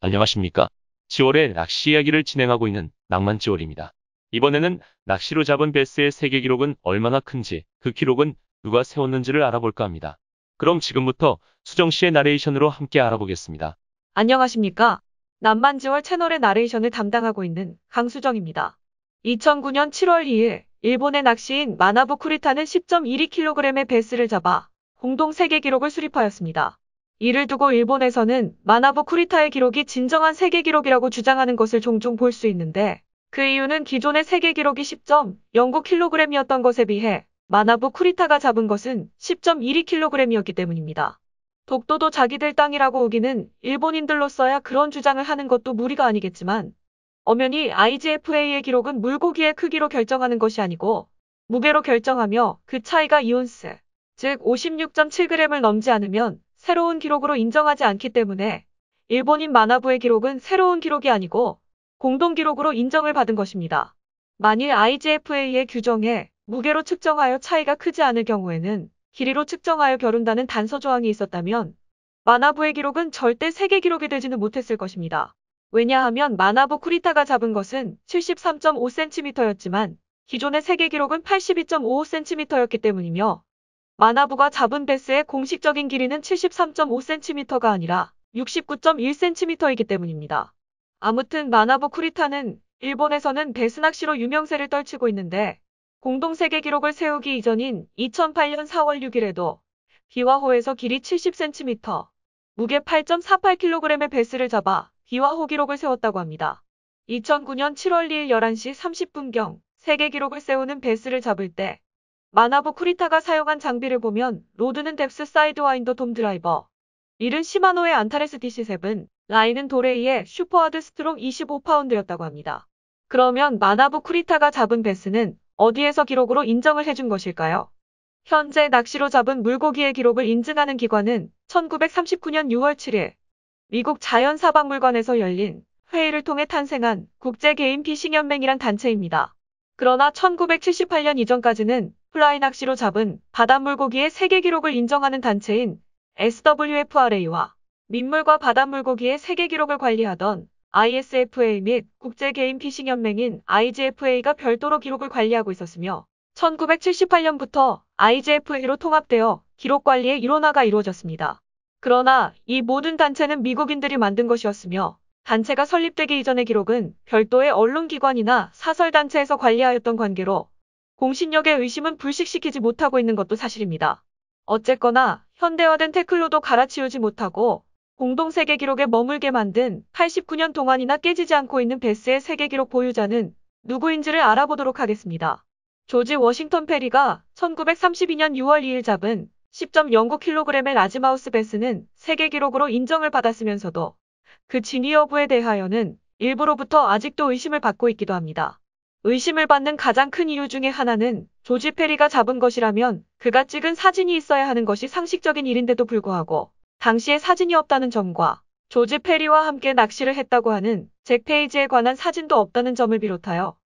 안녕하십니까. 1 0월의 낚시 이야기를 진행하고 있는 낭만 지0월입니다 이번에는 낚시로 잡은 베스의 세계 기록은 얼마나 큰지 그 기록은 누가 세웠는지를 알아볼까 합니다. 그럼 지금부터 수정 씨의 나레이션으로 함께 알아보겠습니다. 안녕하십니까. 낭만지월 채널의 나레이션을 담당하고 있는 강수정입니다. 2009년 7월 2일 일본의 낚시인 마나부 쿠리타는 10.12kg의 베스를 잡아 공동 세계 기록을 수립하였습니다. 이를 두고 일본에서는 마나부 쿠리타의 기록이 진정한 세계 기록이라고 주장하는 것을 종종 볼 수 있는데 그 이유는 기존의 세계 기록이 10.09kg이었던 것에 비해 마나부 쿠리타가 잡은 것은 10.12kg이었기 때문입니다. 독도도 자기들 땅이라고 우기는 일본인들로서야 그런 주장을 하는 것도 무리가 아니겠지만 엄연히 IGFA의 기록은 물고기의 크기로 결정하는 것이 아니고 무게로 결정하며 그 차이가 이온스, 즉 56.7g을 넘지 않으면 새로운 기록으로 인정하지 않기 때문에 일본인 만화부의 기록은 새로운 기록이 아니고 공동 기록으로 인정을 받은 것입니다. 만일 IGFA의 규정에 무게로 측정하여 차이가 크지 않을 경우에는 길이로 측정하여 겨룬다는 단서 조항이 있었다면 만화부의 기록은 절대 세계 기록이 되지는 못했을 것입니다. 왜냐하면 만화부 쿠리타가 잡은 것은 73.5cm였지만 기존의 세계 기록은 82.55cm였기 때문이며 만화부가 잡은 베스의 공식적인 길이는 73.5cm가 아니라 69.1cm이기 때문입니다. 아무튼 만화부 쿠리타는 일본에서는 베스 낚시로 유명세를 떨치고 있는데 공동 세계 기록을 세우기 이전인 2008년 4월 6일에도 비와호에서 길이 70cm, 무게 8.48kg의 베스를 잡아 비와호 기록을 세웠다고 합니다. 2009년 7월 2일 11시 30분경 세계 기록을 세우는 베스를 잡을 때 마나부 쿠리타가 사용한 장비를 보면 로드는 뎁스 사이드와인더 돔 드라이버, 이른 시마노의 안타레스 DC7, 라인은 도레이의 슈퍼하드 스트롱 25파운드였다고 합니다. 그러면 마나부 쿠리타가 잡은 배스는 어디에서 기록으로 인정을 해준 것일까요? 현재 낚시로 잡은 물고기의 기록을 인증하는 기관은 1939년 6월 7일 미국 자연사박물관에서 열린 회의를 통해 탄생한 국제개인 피싱연맹이란 단체입니다. 그러나 1978년 이전까지는 플라이 낚시로 잡은 바닷물고기의 세계 기록을 인정하는 단체인 SWFRA와 민물과 바닷물고기의 세계 기록을 관리하던 ISFA 및 국제개인피싱연맹인 IGFA가 별도로 기록을 관리하고 있었으며 1978년부터 IGFA로 통합되어 기록관리의 일원화가 이루어졌습니다. 그러나 이 모든 단체는 미국인들이 만든 것이었으며 단체가 설립되기 이전의 기록은 별도의 언론기관이나 사설단체에서 관리하였던 관계로 공신력의 의심은 불식시키지 못하고 있는 것도 사실입니다. 어쨌거나 현대화된 태클로도 갈아치우지 못하고 공동 세계 기록에 머물게 만든 89년 동안이나 깨지지 않고 있는 베스의 세계 기록 보유자는 누구인지를 알아보도록 하겠습니다. 조지 워싱턴 페리가 1932년 6월 2일 잡은 10.09kg의 라즈마우스 베스는 세계 기록으로 인정을 받았으면서도 그 진위 여부에 대하여는 일부로부터 아직도 의심을 받고 있기도 합니다. 의심을 받는 가장 큰 이유 중의 하나는 조지 페리가 잡은 것이라면 그가 찍은 사진이 있어야 하는 것이 상식적인 일인데도 불구하고 당시에 사진이 없다는 점과 조지 페리와 함께 낚시를 했다고 하는 잭 페이지에 관한 사진도 없다는 점을 비롯하여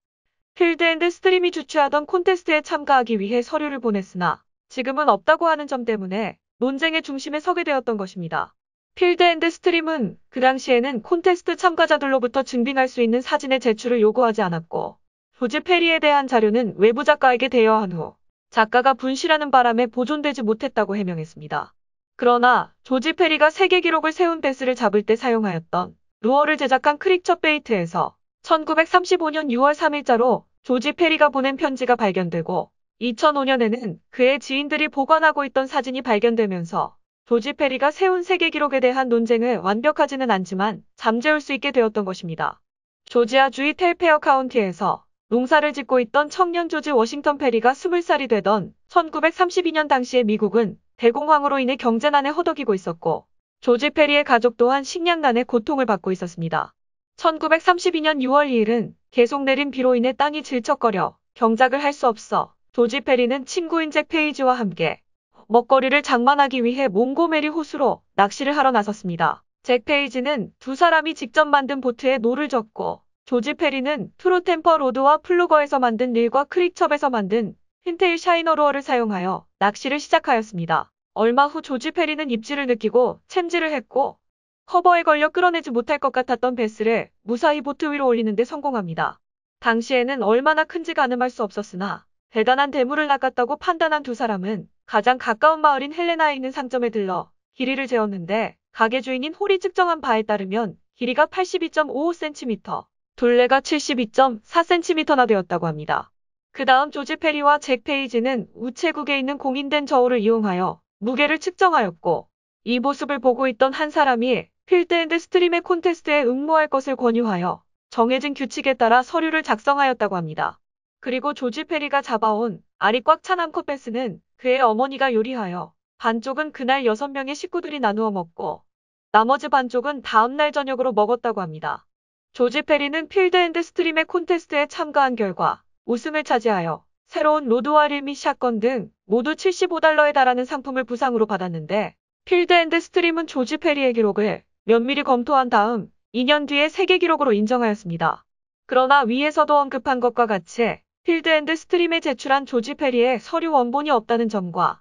필드앤드 스트림이 주최하던 콘테스트에 참가하기 위해 서류를 보냈으나 지금은 없다고 하는 점 때문에 논쟁의 중심에 서게 되었던 것입니다. 필드앤드 스트림은 그 당시에는 콘테스트 참가자들로부터 증빙할 수 있는 사진의 제출을 요구하지 않았고 조지 페리에 대한 자료는 외부 작가에게 대여한 후 작가가 분실하는 바람에 보존되지 못했다고 해명했습니다. 그러나 조지 페리가 세계 기록을 세운 배스를 잡을 때 사용하였던 루어를 제작한 크릭처 베이트에서 1935년 6월 3일자로 조지 페리가 보낸 편지가 발견되고 2005년에는 그의 지인들이 보관하고 있던 사진이 발견되면서 조지 페리가 세운 세계 기록에 대한 논쟁을 완벽하지는 않지만 잠재울 수 있게 되었던 것입니다. 조지아주이 텔페어 카운티에서 농사를 짓고 있던 청년 조지 워싱턴 페리가 20살이 되던 1932년 당시에 미국은 대공황으로 인해 경제난에 허덕이고 있었고 조지 페리의 가족 또한 식량난에 고통을 받고 있었습니다. 1932년 6월 2일은 계속 내린 비로 인해 땅이 질척거려 경작을 할 수 없어 조지 페리는 친구인 잭 페이지와 함께 먹거리를 장만하기 위해 몽고메리 호수로 낚시를 하러 나섰습니다. 잭 페이지는 두 사람이 직접 만든 보트에 노를 젓고 조지 페리는 트루템퍼 로드와 플루거에서 만든 릴과 크릭첩에서 만든 힌테일 샤이너로어를 사용하여 낚시를 시작하였습니다. 얼마 후 조지 페리는 입질을 느끼고 챔질을 했고 커버에 걸려 끌어내지 못할 것 같았던 베스를 무사히 보트 위로 올리는데 성공합니다. 당시에는 얼마나 큰지 가늠할 수 없었으나 대단한 대물을 낚았다고 판단한 두 사람은 가장 가까운 마을인 헬레나에 있는 상점에 들러 길이를 재었는데 가게 주인인 홀이 측정한 바에 따르면 길이가 82.55cm, 둘레가 72.4cm나 되었다고 합니다. 그 다음 조지 페리와 잭 페이지는 우체국에 있는 공인된 저울을 이용하여 무게를 측정하였고 이 모습을 보고 있던 한 사람이 필드앤드 스트림의 콘테스트에 응모할 것을 권유하여 정해진 규칙에 따라 서류를 작성하였다고 합니다. 그리고 조지 페리가 잡아온 알이 꽉 찬 암컷 베스는 그의 어머니가 요리하여 반쪽은 그날 6명의 식구들이 나누어 먹고 나머지 반쪽은 다음날 저녁으로 먹었다고 합니다. 조지 페리는 필드앤드스트림의 콘테스트에 참가한 결과 우승을 차지하여 새로운 로드와 릴미 샷건 등 모두 75달러에 달하는 상품을 부상으로 받았는데 필드앤드스트림은 조지 페리의 기록을 면밀히 검토한 다음 2년 뒤에 세계 기록으로 인정하였습니다. 그러나 위에서도 언급한 것과 같이 필드앤드스트림에 제출한 조지 페리의 서류 원본이 없다는 점과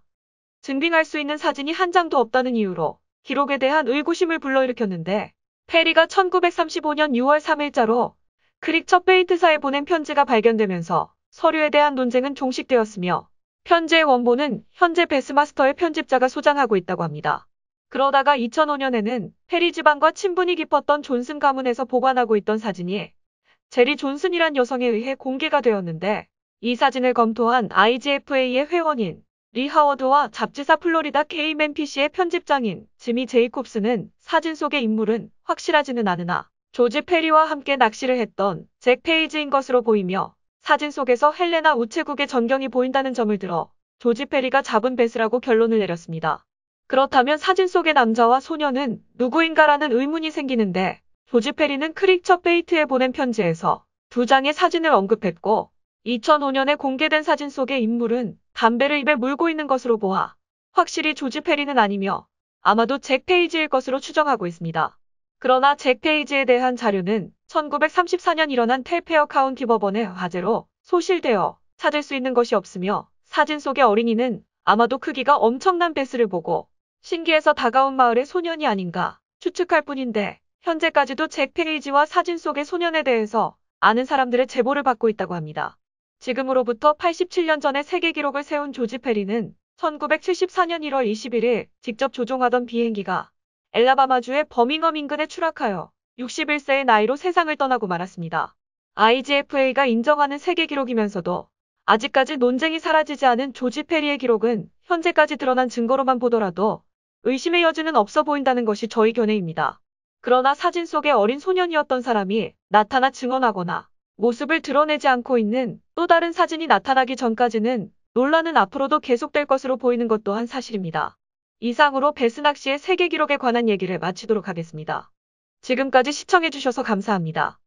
증빙할 수 있는 사진이 한 장도 없다는 이유로 기록에 대한 의구심을 불러일으켰는데 해리가 1935년 6월 3일자로 크릭처 페인트사에 보낸 편지가 발견되면서 서류에 대한 논쟁은 종식되었으며 편지의 원본은 현재 베스마스터의 편집자가 소장하고 있다고 합니다. 그러다가 2005년에는 페리 지방과 친분이 깊었던 존슨 가문에서 보관하고 있던 사진이 제리 존슨이란 여성에 의해 공개가 되었는데 이 사진을 검토한 IGFA의 회원인 리 하워드와 잡지사 플로리다 KMNPC의 편집장인 지미 제이콥스는 사진 속의 인물은 확실하지는 않으나 조지 페리와 함께 낚시를 했던 잭 페이지인 것으로 보이며 사진 속에서 헬레나 우체국의 전경이 보인다는 점을 들어 조지 페리가 잡은 배스라고 결론을 내렸습니다. 그렇다면 사진 속의 남자와 소녀는 누구인가라는 의문이 생기는데 조지 페리는 크릭처 페이트에 보낸 편지에서 두 장의 사진을 언급했고 2005년에 공개된 사진 속의 인물은 담배를 입에 물고 있는 것으로 보아 확실히 조지 페리는 아니며 아마도 잭 페이지일 것으로 추정하고 있습니다. 그러나 잭 페이지에 대한 자료는 1934년 일어난 텔페어 카운티 법원의 화재로 소실되어 찾을 수 있는 것이 없으며 사진 속의 어린이는 아마도 크기가 엄청난 배스를 보고 신기해서 다가온 마을의 소년이 아닌가 추측할 뿐인데 현재까지도 잭 페이지와 사진 속의 소년에 대해서 아는 사람들의 제보를 받고 있다고 합니다. 지금으로부터 87년 전에 세계 기록을 세운 조지 페리는 1974년 1월 21일 직접 조종하던 비행기가 엘라바마주의 버밍엄 인근에 추락하여 61세의 나이로 세상을 떠나고 말았습니다. IGFA가 인정하는 세계 기록이면서도 아직까지 논쟁이 사라지지 않은 조지 페리의 기록은 현재까지 드러난 증거로만 보더라도 의심의 여지는 없어 보인다는 것이 저희 견해입니다. 그러나 사진 속의 어린 소년이었던 사람이 나타나 증언하거나 모습을 드러내지 않고 있는 또 다른 사진이 나타나기 전까지는 논란은 앞으로도 계속될 것으로 보이는 것 또한 사실입니다. 이상으로 베스낙 씨의 세계 기록에 관한 얘기를 마치도록 하겠습니다. 지금까지 시청해주셔서 감사합니다.